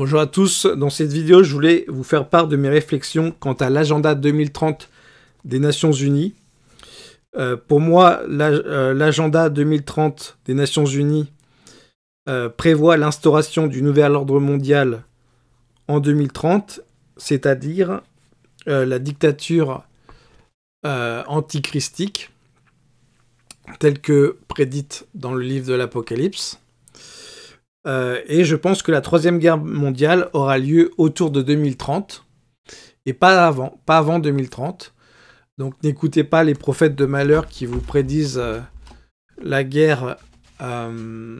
Bonjour à tous, dans cette vidéo je voulais vous faire part de mes réflexions quant à l'agenda 2030 des Nations Unies. Euh, pour moi, euh, l'agenda 2030 des Nations Unies euh, prévoit l'instauration du nouvel ordre mondial en 2030, c'est-à-dire la dictature antichristique telle que prédite dans le livre de l'Apocalypse. Euh, et je pense que la Troisième Guerre mondiale aura lieu autour de 2030, et pas avant, pas avant 2030. Donc n'écoutez pas les prophètes de malheur qui vous prédisent euh, la guerre euh,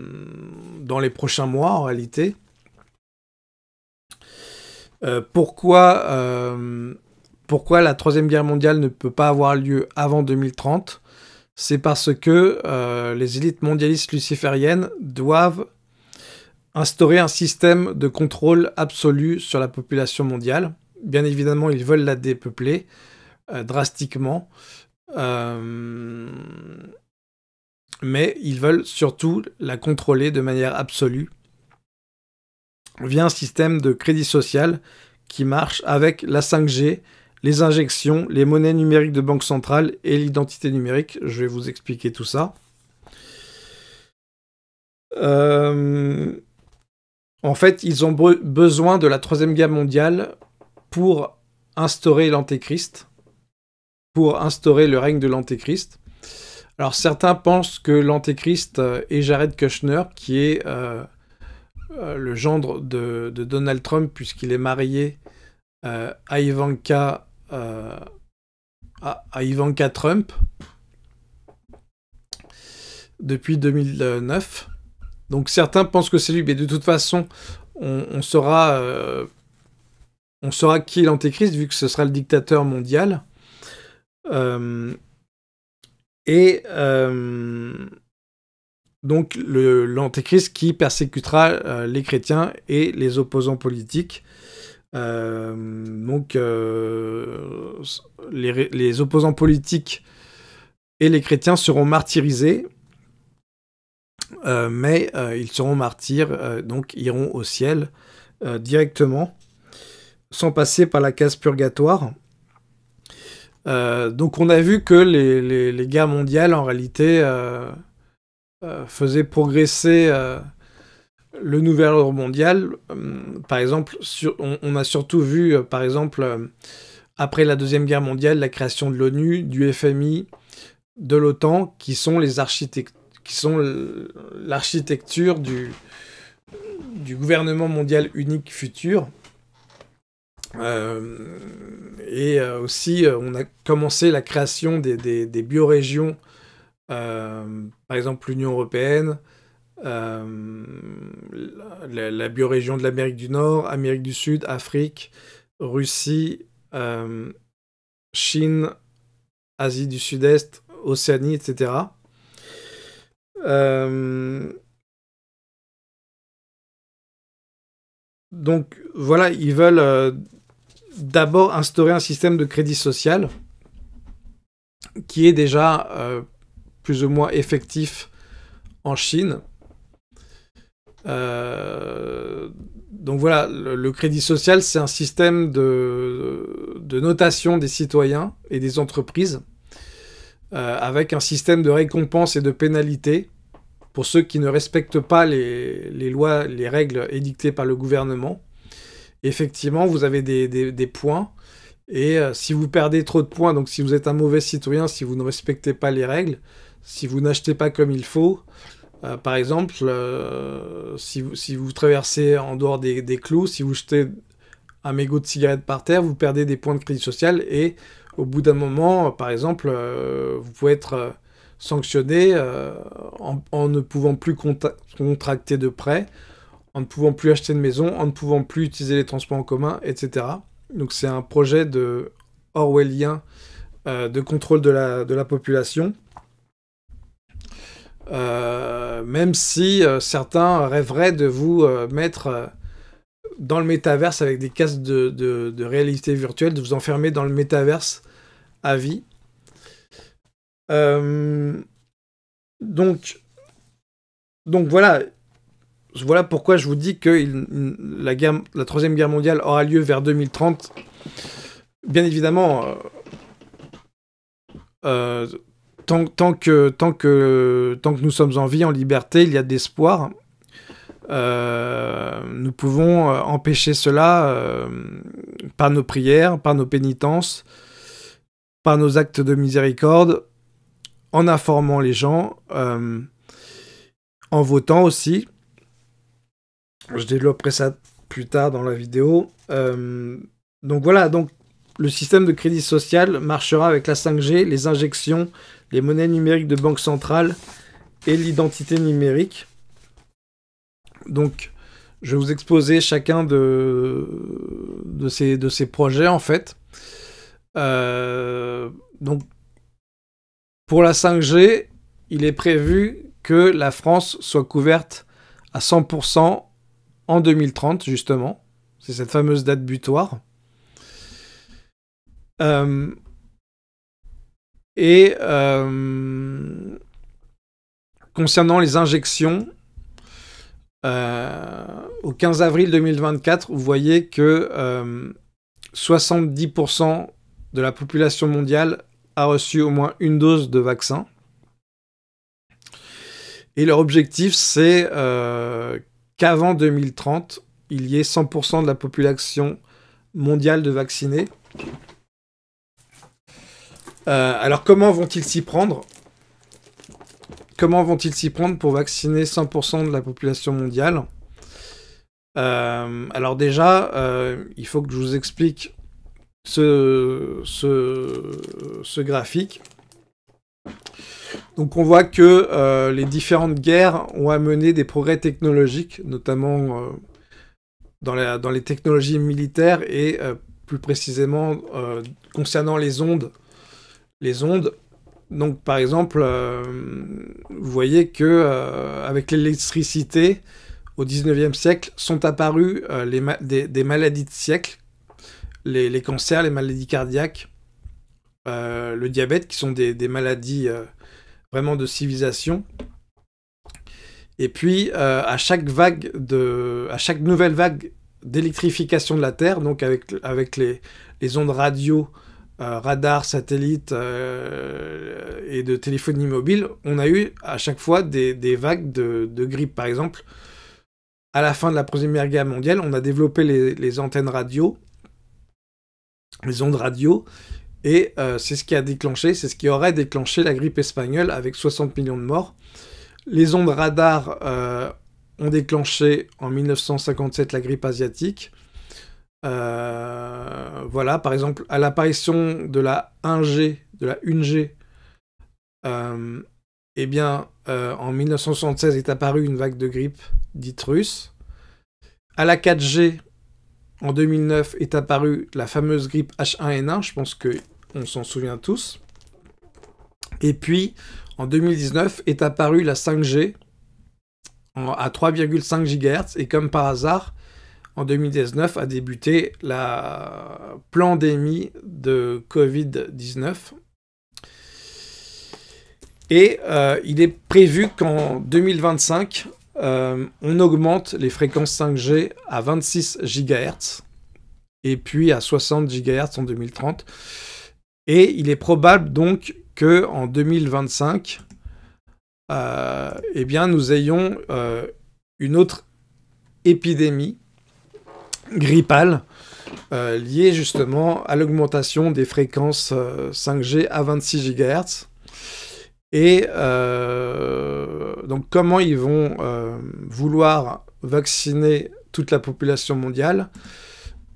dans les prochains mois en réalité. pourquoi, pourquoi la Troisième Guerre mondiale ne peut pas avoir lieu avant 2030 C'est parce que les élites mondialistes lucifériennes doivent instaurer un système de contrôle absolu sur la population mondiale. Bien évidemment, ils veulent la dépeupler euh, drastiquement, euh, mais ils veulent surtout la contrôler de manière absolue via un système de crédit social qui marche avec la 5G, les injections, les monnaies numériques de banque centrale et l'identité numérique. Je vais vous expliquer tout ça. Euh... En fait, ils ont besoin de la Troisième Guerre mondiale pour instaurer l'Antéchrist, pour instaurer le règne de l'Antéchrist. Alors certains pensent que l'Antéchrist euh, est Jared Kushner, qui est euh, euh, le gendre de, Donald Trump, puisqu'il est marié à, à Ivanka Trump depuis 2009. Donc certains pensent que c'est lui, mais de toute façon, on, saura, euh, on qui est l'antéchrist, vu que ce sera le dictateur mondial. Euh, et euh, donc l'antéchrist qui persécutera les chrétiens et les opposants politiques. donc les opposants politiques et les chrétiens seront martyrisés, euh, mais euh, ils seront martyrs, euh, donc iront au ciel directement, sans passer par la case purgatoire. donc on a vu que les, guerres mondiales, en réalité, faisaient progresser le nouvel ordre mondial, hum, par exemple, on, a surtout vu, par exemple, après la Deuxième Guerre mondiale, la création de l'ONU, du FMI, de l'OTAN, qui sont les architectes qui sont l'architecture du, gouvernement mondial unique futur. Euh, et euh, aussi, euh, on a commencé la création des, biorégions, par exemple l'Union européenne, la, la biorégion de l'Amérique du Nord, Amérique du Sud, Afrique, Russie, Chine, Asie du Sud-Est, Océanie, etc. Euh, donc voilà, ils veulent euh, d'abord instaurer un système de crédit social qui est déjà euh, plus ou moins effectif en Chine. donc voilà, le, crédit social, c'est un système de, notation des citoyens et des entreprises euh, avec un système de récompense et de pénalité pour ceux qui ne respectent pas les, lois, les règles édictées par le gouvernement. Effectivement, vous avez des, points. Et euh, si vous perdez trop de points, donc si vous êtes un mauvais citoyen, si vous ne respectez pas les règles, si vous n'achetez pas comme il faut, euh, par exemple, si, vous, traversez en dehors des, des, clous, si vous jetez un mégot de cigarette par terre, vous perdez des points de crédit social et au bout d'un moment, euh, par exemple, euh, vous pouvez être euh, sanctionné en, ne pouvant plus contracter de prêt, en ne pouvant plus acheter de maison, en ne pouvant plus utiliser les transports en commun, etc. Donc c'est un projet de orwellien de contrôle de la population. même si certains rêveraient de vous mettre dans le métaverse avec des casques de, réalité virtuelle, de vous enfermer dans le métaverse à vie. Euh, donc, donc voilà, voilà pourquoi je vous dis que la, guerre, la troisième guerre mondiale aura lieu vers 2030. Bien évidemment, euh, euh, tant, tant, que, tant, que, tant que nous sommes en vie, en liberté, il y a d'espoir. Euh, nous pouvons euh, empêcher cela euh, par nos prières, par nos pénitences, par nos actes de miséricorde, en informant les gens, en votant aussi. Je développerai ça plus tard dans la vidéo. donc voilà, donc le système de crédit social marchera avec la 5G, les injections, les monnaies numériques de banque centrale et l'identité numérique. Donc, je vais vous exposer chacun de, de, ces, de ces projets, en fait. Euh, donc, pour la 5G, il est prévu que la France soit couverte à 100% en 2030, justement. C'est cette fameuse date butoir. Euh, et euh, concernant les injections, euh, au 15 avril 2024, vous voyez que 70% euh, de la population mondiale a reçu au moins une dose de vaccin. Et leur objectif, c'est euh, qu'avant 2030, il y ait 100% de la population mondiale de vaccinés. alors comment vont-ils s'y prendre comment vont-ils s'y prendre pour vacciner 100% de la population mondiale euh, Alors déjà, euh, il faut que je vous explique ce, graphique. Donc on voit que euh, les différentes guerres ont amené des progrès technologiques, notamment dans, dans, les technologies militaires et plus précisément concernant les ondes. Les ondes, donc par exemple, euh, vous voyez que euh, avec l'électricité, au XIXe siècle, sont apparues euh, des, maladies de siècle, les, cancers, les maladies cardiaques, le diabète, qui sont des, maladies vraiment de civilisation. Et puis à chaque vague de, à chaque nouvelle vague d'électrification de la Terre, donc avec, les ondes radio, euh, radar, satellite euh, et de téléphonie mobile, on a eu à chaque fois des, vagues de, grippe. Par exemple, à la fin de la Première Guerre mondiale, on a développé les, antennes radio, les ondes radio, et euh, c'est ce qui a déclenché, c'est ce qui aurait déclenché la grippe espagnole avec 60 millions de morts. Les ondes radar ont déclenché en 1957 la grippe asiatique. Euh, voilà, par exemple, à l'apparition de la 1G, de la 1G, euh, eh bien, euh, en 1976 est apparue une vague de grippe dite russe. À la 4G, en 2009, est apparue la fameuse grippe H1N1, je pense que on s'en souvient tous. Et puis, en 2019, est apparue la 5G à 3,5 GHz, et comme par hasard, en 2019 a débuté la pandémie de Covid-19. Et euh, il est prévu qu'en 2025, euh, on augmente les fréquences 5G à 26 GHz et puis à 60 GHz en 2030. Et il est probable donc que en 2025, euh, eh bien, nous ayons une autre épidémie grippale euh, lié justement à l'augmentation des fréquences 5G euh, à 26 GHz. Et euh, donc comment ils vont vouloir vacciner toute la population mondiale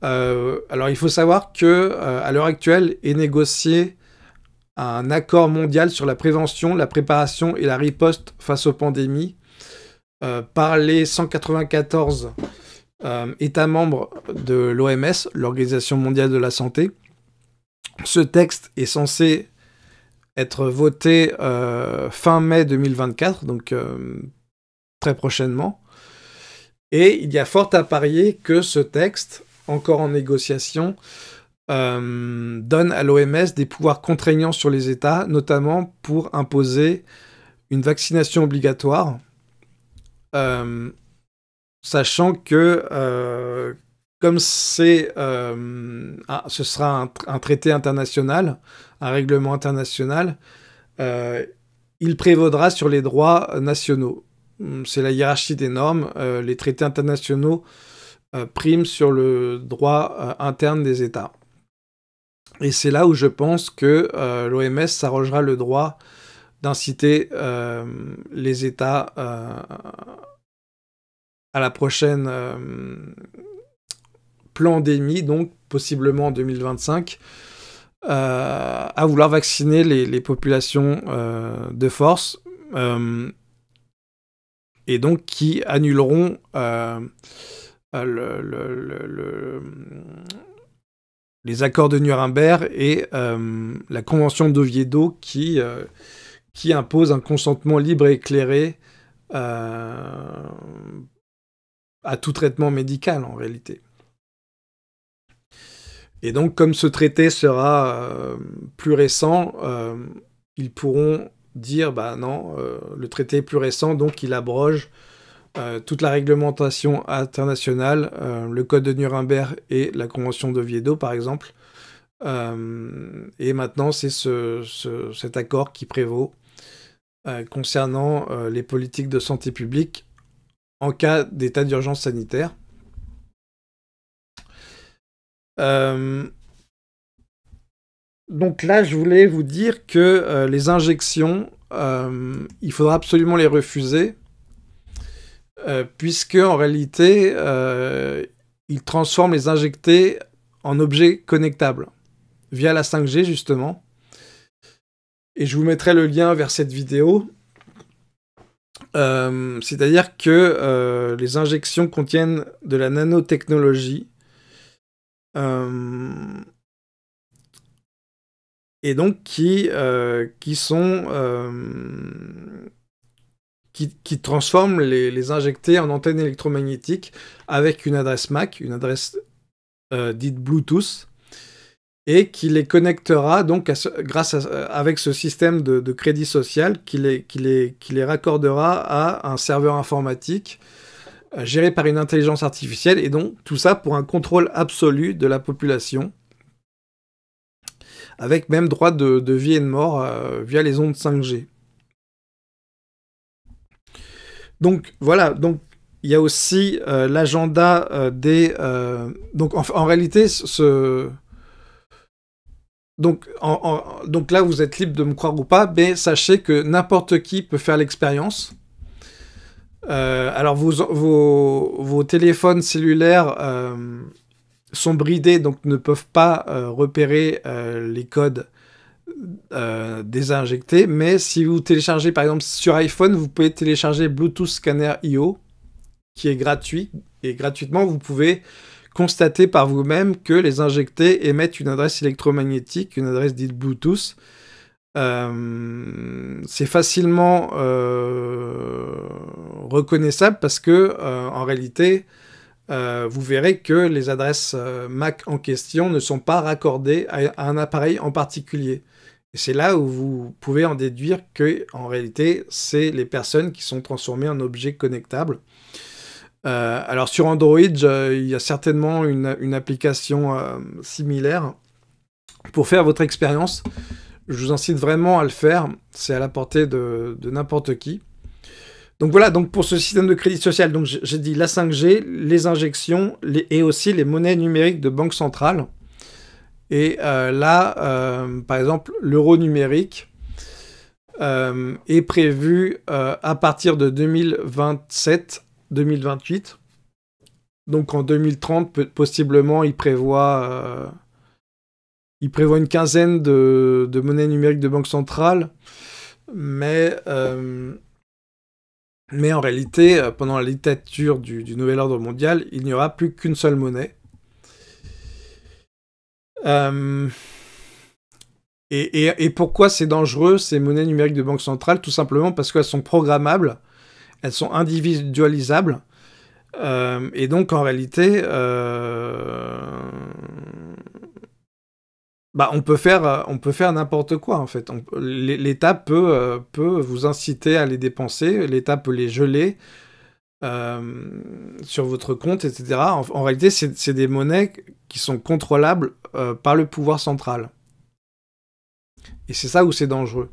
Alors il faut savoir que à l'heure actuelle est négocié un accord mondial sur la prévention, la préparation et la riposte face aux pandémies par les 194 euh, état membre de l'OMS, l'Organisation mondiale de la santé. Ce texte est censé être voté euh, fin mai 2024, donc euh, très prochainement. Et il y a fort à parier que ce texte, encore en négociation, donne à l'OMS des pouvoirs contraignants sur les États, notamment pour imposer une vaccination obligatoire sachant que euh, comme c'est euh, ce sera un, traité international, un règlement international, euh, il prévaudra sur les droits nationaux. Hum, c'est la hiérarchie des normes. les traités internationaux priment sur le droit interne des États. Et c'est là où je pense que l'OMS s'arrogera le droit d'inciter les États à la prochaine euh, pandémie, donc possiblement en 2025, euh, à vouloir vacciner les, populations euh, de force, et donc qui annuleront les accords de Nuremberg et la convention d'Oviedo qui, qui impose un consentement libre et éclairé euh, à tout traitement médical en réalité. Et donc, comme ce traité sera euh, plus récent, euh, ils pourront dire bah non, euh, le traité est plus récent, donc il abroge toute la réglementation internationale, le code de Nuremberg et la convention de d'Oviedo, par exemple. et maintenant, c'est cet accord qui prévaut concernant les politiques de santé publique en cas d'état d'urgence sanitaire. Euh, donc là, je voulais vous dire que euh, les injections, euh, il faudra absolument les refuser, puisque en réalité, ils transforment les injectés en objets connectables, via la 5G justement. Et je vous mettrai le lien vers cette vidéo. Euh, c'est-à-dire que euh, les injections contiennent de la nanotechnologie. Euh, et donc qui, sont. Qui, transforment les, les, injectés en antennes électromagnétiques avec une adresse MAC, une adresse dite Bluetooth, et qui les connectera donc grâce euh, avec ce système de, crédit social qui les, raccordera à un serveur informatique euh, géré par une intelligence artificielle et donc tout ça pour un contrôle absolu de la population avec même droit de, vie et de mort euh, via les ondes 5G. Donc voilà, donc il y a aussi l'agenda des... donc en réalité, ce, donc, donc là, vous êtes libre de me croire ou pas, mais sachez que n'importe qui peut faire l'expérience. Euh, alors vos, téléphones cellulaires euh, sont bridés, donc ne peuvent pas euh, repérer les codes désinjectés, mais si vous téléchargez par exemple sur iPhone, vous pouvez télécharger Bluetooth Scanner IO, qui est gratuit, et gratuitement vous pouvez constatez par vous-même que les injectés émettent une adresse électromagnétique, une adresse dite Bluetooth. Euh, c'est facilement euh, reconnaissable parce que euh, en réalité, vous verrez que les adresses MAC en question ne sont pas raccordées à, un appareil en particulier. c'est là où vous pouvez en déduire que, en réalité, c'est les personnes qui sont transformées en objets connectables. Euh, alors sur Android, il y a certainement une, application euh, similaire. Pour faire votre expérience, je vous incite vraiment à le faire. C'est à la portée de, n'importe qui. Donc voilà, donc pour ce système de crédit social, donc j'ai dit la 5G, les injections et aussi les monnaies numériques de banque centrale. Et euh, là, par exemple, l'euro numérique est prévu à partir de 2027 2028. Donc en 2030, possiblement, il prévoit, euh, il prévoit une quinzaine de, monnaies numériques de banque centrale. Mais, euh, mais en réalité, euh, pendant la dictature du, nouvel ordre mondial, il n'y aura plus qu'une seule monnaie. et pourquoi c'est dangereux ces monnaies numériques de banque centrale Tout simplement parce qu'elles sont programmables elles sont individualisables. Euh, et donc, en réalité, euh, bah, on peut faire, on peut faire n'importe quoi en fait. L'État peut, euh, peut vous inciter à les dépenser, l'État peut les geler sur votre compte, etc. En, en réalité, c'est des monnaies qui sont contrôlables par le pouvoir central. Et c'est ça où c'est dangereux.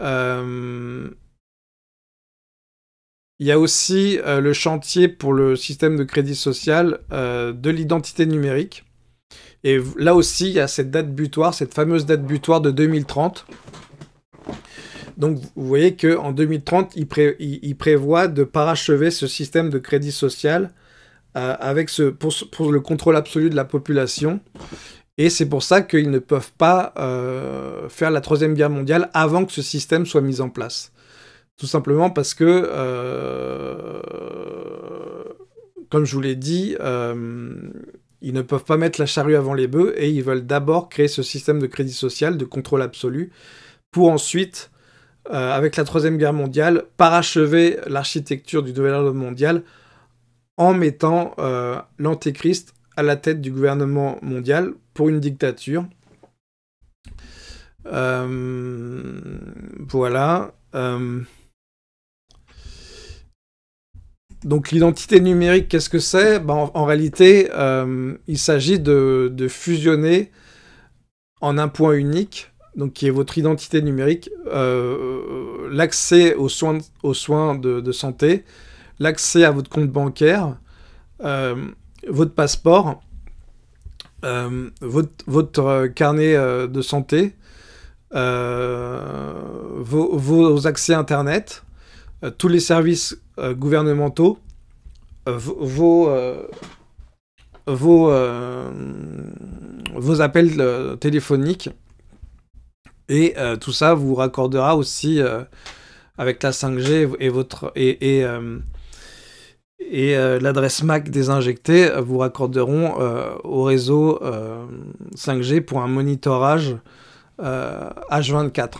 Euh... Il y a aussi euh, le chantier pour le système de crédit social euh, de l'identité numérique. Et là aussi, il y a cette date butoir, cette fameuse date butoir de 2030. Donc vous voyez qu'en 2030, il, prévoient il, de parachever ce système de crédit social euh, avec ce, pour, le contrôle absolu de la population. Et c'est pour ça qu'ils ne peuvent pas faire la Troisième Guerre mondiale avant que ce système soit mis en place. Tout simplement parce que, euh, comme je vous l'ai dit, euh, ils ne peuvent pas mettre la charrue avant les bœufs et ils veulent d'abord créer ce système de crédit social, de contrôle absolu, pour ensuite, euh, avec la Troisième Guerre mondiale, parachever l'architecture du nouvel ordre mondial en mettant l'antéchrist à la tête du gouvernement mondial pour une dictature. voilà donc l'identité numérique, qu'est-ce que c'est ben, en, réalité, euh, il s'agit de, fusionner en un point unique, donc qui est votre identité numérique, euh, l'accès aux soins, aux soins de, santé, l'accès à votre compte bancaire, euh, votre passeport, votre, carnet de santé, vos, vos accès Internet, euh, tous les services euh, gouvernementaux, euh, vos, vos, vos appels téléphoniques. Et tout ça vous raccordera aussi avec la 5G et votre et, l'adresse MAC désinjectée vous raccorderont au réseau 5G pour un monitorage H24.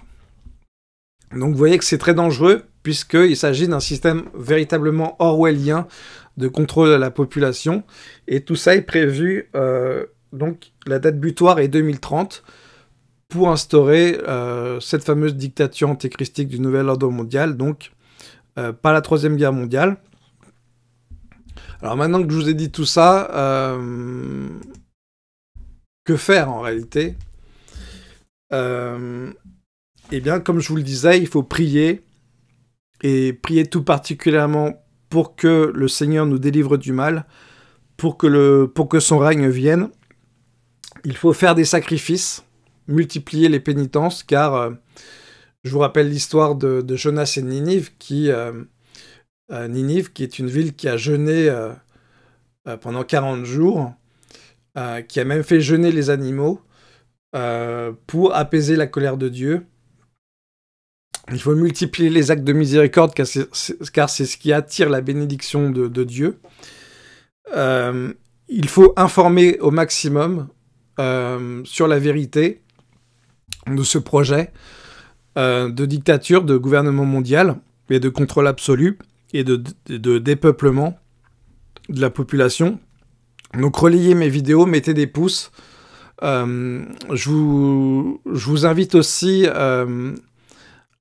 Donc vous voyez que c'est très dangereux puisqu'il s'agit d'un système véritablement orwellien de contrôle de la population. Et tout ça est prévu, euh, donc la date butoir est 2030, pour instaurer euh, cette fameuse dictature antéchristique du nouvel ordre mondial, donc euh, pas la Troisième Guerre mondiale. Alors maintenant que je vous ai dit tout ça, que faire en réalité eh bien, comme je vous le disais, il faut prier, et prier tout particulièrement pour que le Seigneur nous délivre du mal, pour que, le, pour que son règne vienne. Il faut faire des sacrifices, multiplier les pénitences, car euh, je vous rappelle l'histoire de, Jonas et Ninive, qui, euh, euh, Ninive, qui est une ville qui a jeûné pendant 40 jours, qui a même fait jeûner les animaux pour apaiser la colère de Dieu. Il faut multiplier les actes de miséricorde car c'est ce qui attire la bénédiction de, Dieu. Euh, il faut informer au maximum euh, sur la vérité de ce projet euh, de dictature, de gouvernement mondial et de contrôle absolu et de, dépeuplement de la population. Donc relayez mes vidéos, mettez des pouces. je, vous, je vous invite aussi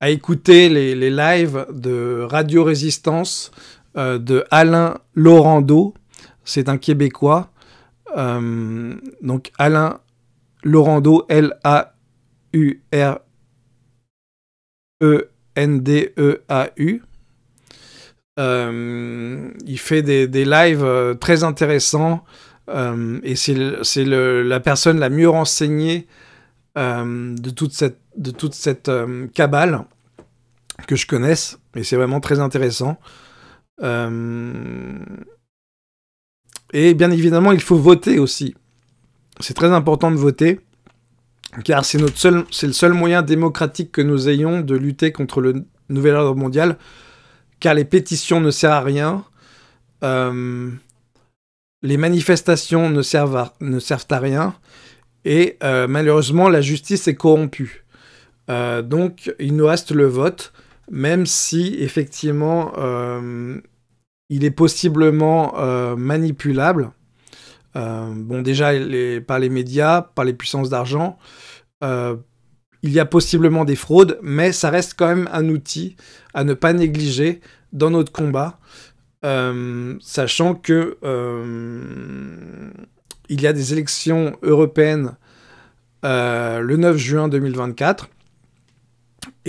à écouter les, lives de Radio Résistance euh, de Alain Laurando. C'est un Québécois. Euh, donc Alain Laurando, L-A-U-R-E-N-D-E-A-U. E e euh, il fait des, des lives très intéressants et c'est la personne la mieux renseignée de toute cette de toute cette euh, cabale que je connaisse, et c'est vraiment très intéressant. Euh, et bien évidemment, il faut voter aussi. C'est très important de voter, car c'est notre c'est le seul moyen démocratique que nous ayons de lutter contre le nouvel ordre mondial, car les pétitions ne servent à rien. Euh, les manifestations ne servent à, rien. Et malheureusement, la justice est corrompue. Euh, donc, il nous reste le vote, même si effectivement euh, il est possiblement euh, manipulable. bon, déjà par les médias, par les puissances d'argent. il y a possiblement des fraudes, mais ça reste quand même un outil à ne pas négliger dans notre combat, sachant que il y a des élections européennes le 9 juin 2024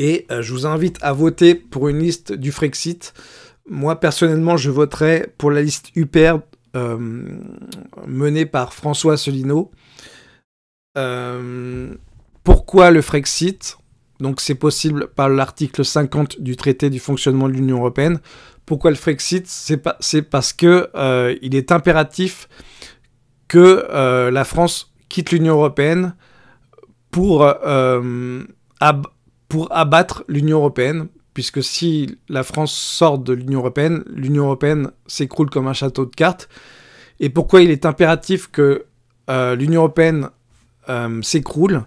et euh, je vous invite à voter pour une liste du Frexit. Moi, personnellement, je voterai pour la liste UPER euh, menée par François Asselineau. Euh, pourquoi le Frexit Donc, c'est possible par l'article 50 du traité du fonctionnement de l'Union européenne. Pourquoi le Frexit C'est parce que il est impératif que la France quitte l'Union européenne pour pour abattre l'Union européenne, puisque si la France sort de l'Union européenne, l'Union européenne s'écroule comme un château de cartes. Et pourquoi il est impératif que euh, l'Union européenne euh, s'écroule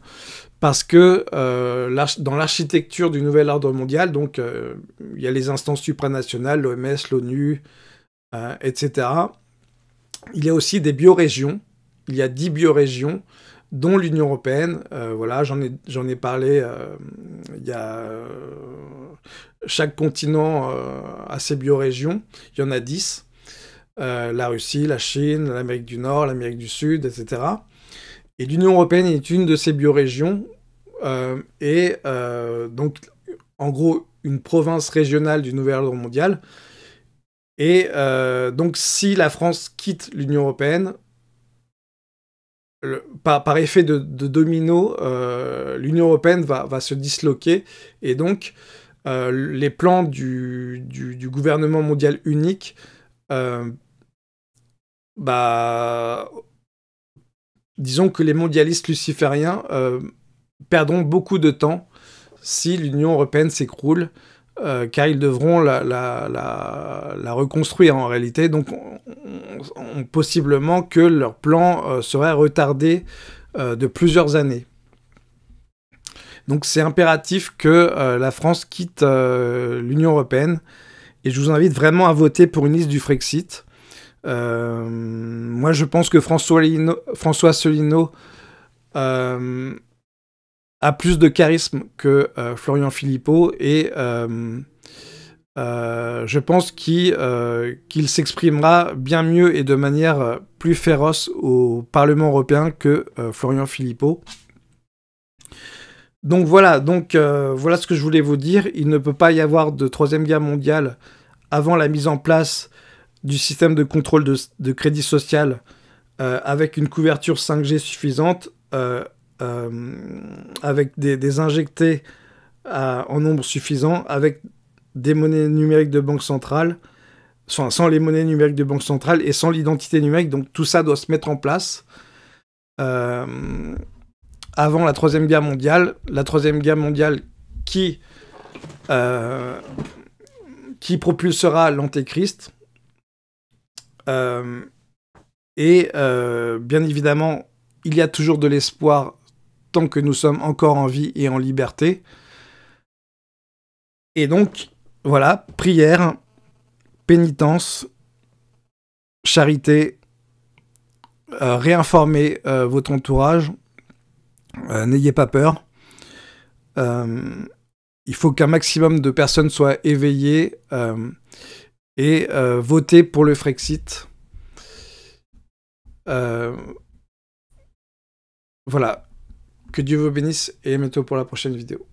Parce que euh, dans l'architecture du nouvel ordre mondial, donc il y a les instances supranationales, l'OMS, l'ONU, etc. Il y a aussi des biorégions. Il y a 10 biorégions dont l'Union européenne. Euh, voilà, j'en ai, j'en ai parlé. Euh, il y a euh, chaque continent a ses biorégions. Il y en a dix, la Russie, la Chine, l'Amérique du Nord, l'Amérique du Sud, etc. Et l'Union européenne est une de ces biorégions. et donc, en gros, une province régionale du nouvel ordre mondial. Et donc, si la France quitte l'Union européenne, par, effet de, domino, euh, l'Union européenne va, se disloquer et donc euh, les plans du, gouvernement mondial unique euh, bah, disons que les mondialistes lucifériens perdront beaucoup de temps si l'Union européenne s'écroule euh, car ils devront la, reconstruire en réalité. Donc, possiblement que leur plan euh, serait retardé euh, de plusieurs années. Donc, c'est impératif que la France quitte l'Union européenne. Et je vous invite vraiment à voter pour une liste du Frexit. moi, je pense que François Solino a plus de charisme que euh, Florian Philippot et euh, euh, je pense qu'il s'exprimera bien mieux et de manière plus féroce au Parlement européen que Florian Philippot. Donc voilà, donc voilà ce que je voulais vous dire. Il ne peut pas y avoir de troisième guerre mondiale avant la mise en place du système de contrôle de, crédit social avec une couverture 5G suffisante. Euh, avec des, injectés en nombre suffisant, avec des monnaies numériques de banque centrale, sans, les monnaies numériques de banque centrale et sans l'identité numérique. Donc tout ça doit se mettre en place. Euh, avant la Troisième Guerre mondiale. La Troisième Guerre mondiale qui, euh, qui propulsera l'Antéchrist. et bien évidemment, il y a toujours de l'espoir tant que nous sommes encore en vie et en liberté. Et donc, voilà, prière, pénitence, charité, réinformer euh, réinformez euh, votre entourage, euh, n'ayez pas peur. il faut qu'un maximum de personnes soient éveillées et votez pour le Frexit. voilà, que Dieu vous bénisse et à bientôt pour la prochaine vidéo.